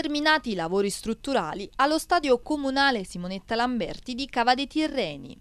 terminati i lavori strutturali allo stadio comunale Simonetta Lamberti di Cava dei Tirreni.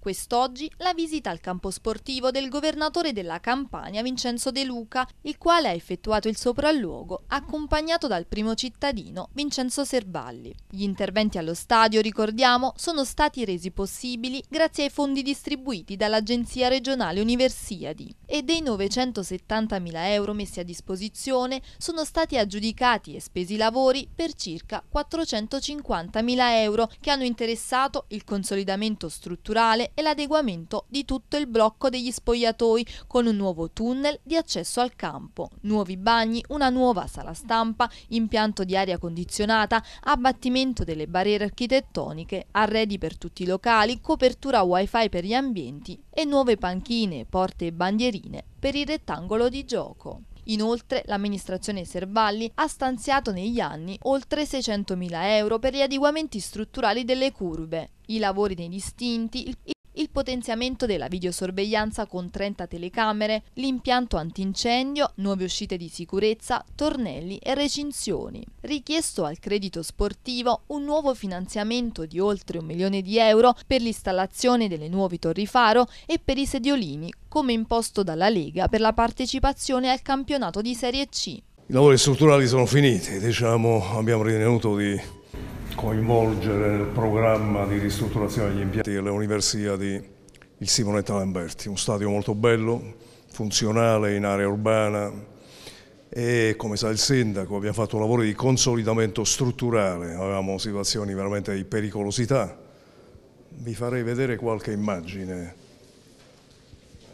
Quest'oggi la visita al campo sportivo del governatore della Campania Vincenzo De Luca, il quale ha effettuato il sopralluogo accompagnato dal primo cittadino Vincenzo Servalli. Gli interventi allo stadio, ricordiamo, sono stati resi possibili grazie ai fondi distribuiti dall'Agenzia regionale Universiadi e dei 970.000 euro messi a disposizione sono stati aggiudicati e spesi lavori per circa 450.000 euro che hanno interessato il consolidamento strutturale e l'adeguamento di tutto il blocco degli spogliatoi con un nuovo tunnel di accesso al campo, nuovi bagni, una nuova sala stampa, impianto di aria condizionata, abbattimento delle barriere architettoniche, arredi per tutti i locali, copertura wifi per gli ambienti e nuove panchine, porte e bandierine per il rettangolo di gioco. Inoltre l'amministrazione Servalli ha stanziato negli anni oltre 600.000 euro per gli adeguamenti strutturali delle curve, i lavori nei distinti, il il potenziamento della videosorveglianza con 30 telecamere, l'impianto antincendio, nuove uscite di sicurezza, tornelli e recinzioni. Richiesto al credito sportivo un nuovo finanziamento di oltre un milione di euro per l'installazione delle nuove torri faro e per i sediolini, come imposto dalla Lega per la partecipazione al campionato di Serie C. I lavori strutturali sono finiti, diciamo, abbiamo ritenuto di coinvolgere nel programma di ristrutturazione degli impianti delle Universiadi il Simonetta Lamberti, un stadio molto bello, funzionale in area urbana e come sa il sindaco abbiamo fatto un lavoro di consolidamento strutturale, avevamo situazioni veramente di pericolosità. Vi farei vedere qualche immagine.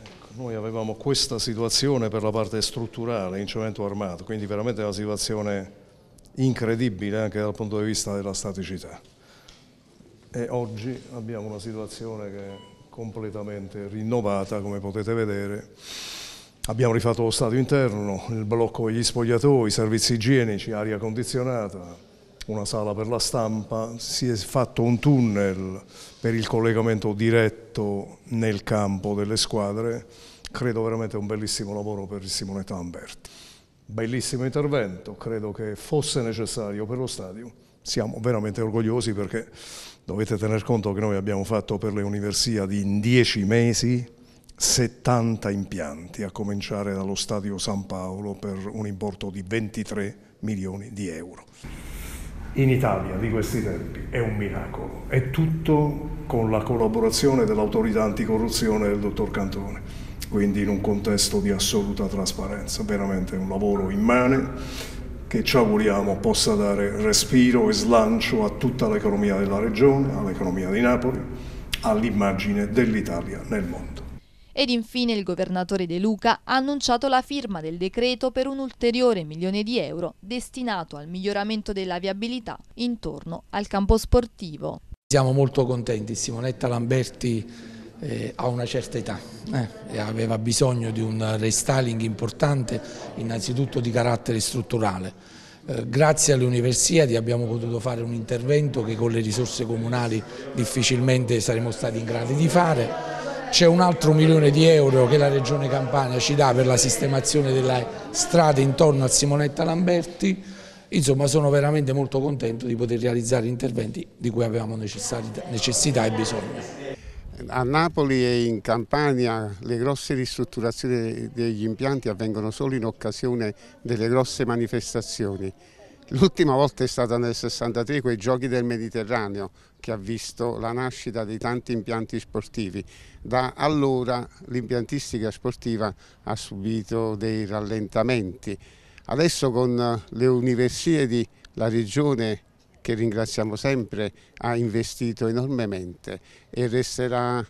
Ecco, noi avevamo questa situazione per la parte strutturale in cemento armato, quindi veramente una situazione incredibile anche dal punto di vista della staticità. E oggi abbiamo una situazione che è completamente rinnovata, come potete vedere. Abbiamo rifatto lo stato interno, il blocco degli spogliatoi, servizi igienici, aria condizionata, una sala per la stampa, si è fatto un tunnel per il collegamento diretto nel campo delle squadre, credo veramente un bellissimo lavoro per il Simonetta Amberti bellissimo intervento, credo che fosse necessario per lo stadio. Siamo veramente orgogliosi perché dovete tener conto che noi abbiamo fatto per le universiadi in dieci mesi 70 impianti, a cominciare dallo stadio San Paolo per un importo di 23 milioni di euro. In Italia di questi tempi è un miracolo, è tutto con la collaborazione dell'autorità anticorruzione del dottor Cantone quindi in un contesto di assoluta trasparenza. Veramente un lavoro immane che ci auguriamo possa dare respiro e slancio a tutta l'economia della regione, all'economia di Napoli, all'immagine dell'Italia nel mondo. Ed infine il governatore De Luca ha annunciato la firma del decreto per un ulteriore milione di euro destinato al miglioramento della viabilità intorno al campo sportivo. Siamo molto contenti, Simonetta Lamberti eh, a una certa età eh, e aveva bisogno di un restyling importante, innanzitutto di carattere strutturale. Eh, grazie alle universiadi abbiamo potuto fare un intervento che con le risorse comunali difficilmente saremmo stati in grado di fare. C'è un altro milione di euro che la Regione Campania ci dà per la sistemazione delle strade intorno a Simonetta Lamberti. Insomma sono veramente molto contento di poter realizzare interventi di cui avevamo necessità e bisogno. A Napoli e in Campania le grosse ristrutturazioni degli impianti avvengono solo in occasione delle grosse manifestazioni. L'ultima volta è stata nel 63 quei giochi del Mediterraneo che ha visto la nascita di tanti impianti sportivi. Da allora l'impiantistica sportiva ha subito dei rallentamenti. Adesso con le università, la regione che ringraziamo sempre, ha investito enormemente e resterà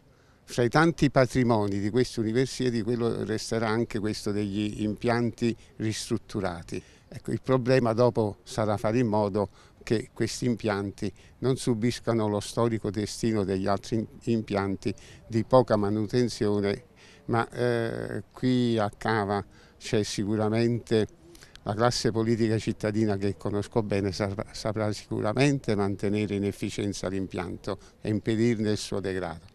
fra i tanti patrimoni di queste università di quello resterà anche questo degli impianti ristrutturati. Ecco, il problema dopo sarà fare in modo che questi impianti non subiscano lo storico destino degli altri impianti di poca manutenzione, ma eh, qui a Cava c'è sicuramente la classe politica cittadina che conosco bene saprà sicuramente mantenere in efficienza l'impianto e impedirne il suo degrado.